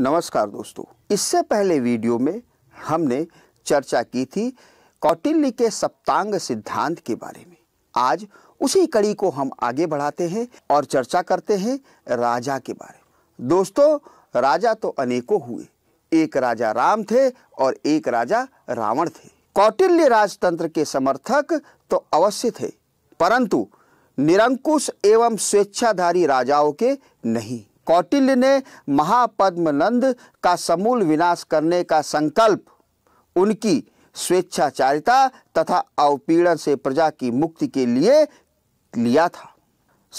नमस्कार दोस्तों इससे पहले वीडियो में हमने चर्चा की थी कौटिल्य के सप्तांग सिद्धांत के बारे में आज उसी कड़ी को हम आगे बढ़ाते हैं और चर्चा करते हैं राजा के बारे में दोस्तों राजा तो अनेकों हुए एक राजा राम थे और एक राजा रावण थे कौटिल्य राजतंत्र के समर्थक तो अवश्य थे परंतु निरंकुश एवं स्वेच्छाधारी राजाओं के नहीं कौटिल्य ने महापद्मनंद का समूल विनाश करने का संकल्प उनकी स्वेच्छाचारिता तथा अवपीड़न से प्रजा की मुक्ति के लिए लिया था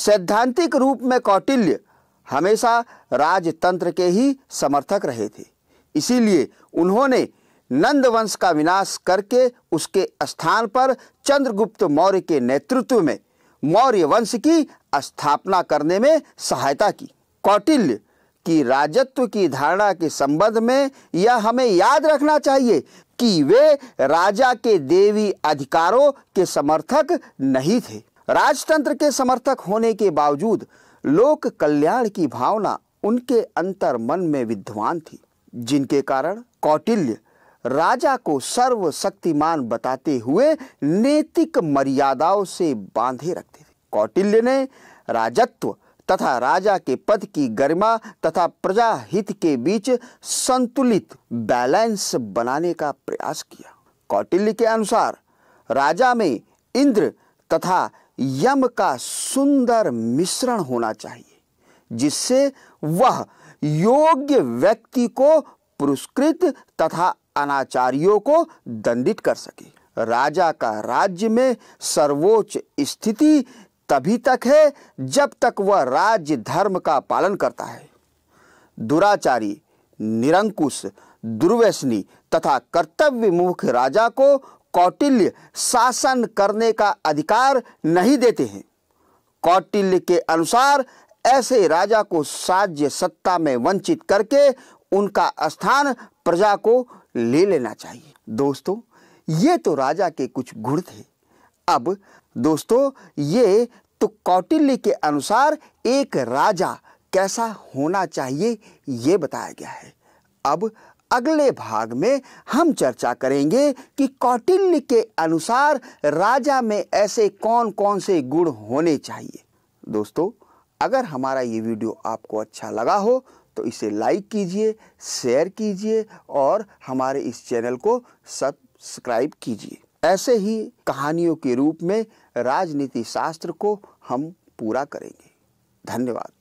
सैद्धांतिक रूप में कौटिल्य हमेशा राजतंत्र के ही समर्थक रहे थे इसीलिए उन्होंने नंद वंश का विनाश करके उसके स्थान पर चंद्रगुप्त मौर्य के नेतृत्व में मौर्य वंश की स्थापना करने में सहायता की कौटिल्य की राजत्व की धारणा के संबंध में यह हमें याद रखना चाहिए कि वे राजा के देवी अधिकारों के समर्थक नहीं थे राजतंत्र के समर्थक होने के बावजूद लोक कल्याण की भावना उनके अंतर मन में विद्वान थी जिनके कारण कौटिल्य राजा को सर्वशक्तिमान बताते हुए नैतिक मर्यादाओं से बांधे रखते थे कौटिल्य ने राजत्व तथा राजा के पद की गरिमा तथा प्रजा हित के बीच संतुलित बैलेंस बनाने का प्रयास किया कौटिल्य के अनुसार राजा में इंद्र तथा यम का सुंदर मिश्रण होना चाहिए जिससे वह योग्य व्यक्ति को पुरस्कृत तथा अनाचारियों को दंडित कर सके राजा का राज्य में सर्वोच्च स्थिति तभी तक है जब तक वह राज्य धर्म का पालन करता है दुराचारी निरंकुश दुर्व्यसनी तथा कर्तव्य मुख राजा को कौटिल्य शासन करने का अधिकार नहीं देते हैं कौटिल्य के अनुसार ऐसे राजा को साज्य सत्ता में वंचित करके उनका स्थान प्रजा को ले लेना चाहिए दोस्तों ये तो राजा के कुछ गुण थे अब दोस्तों ये तो कौटिल्य के अनुसार एक राजा कैसा होना चाहिए ये बताया गया है अब अगले भाग में हम चर्चा करेंगे कि कौटिल्य के अनुसार राजा में ऐसे कौन कौन से गुण होने चाहिए दोस्तों अगर हमारा ये वीडियो आपको अच्छा लगा हो तो इसे लाइक कीजिए शेयर कीजिए और हमारे इस चैनल को सब्सक्राइब कीजिए ऐसे ही कहानियों के रूप में राजनीति शास्त्र को हम पूरा करेंगे धन्यवाद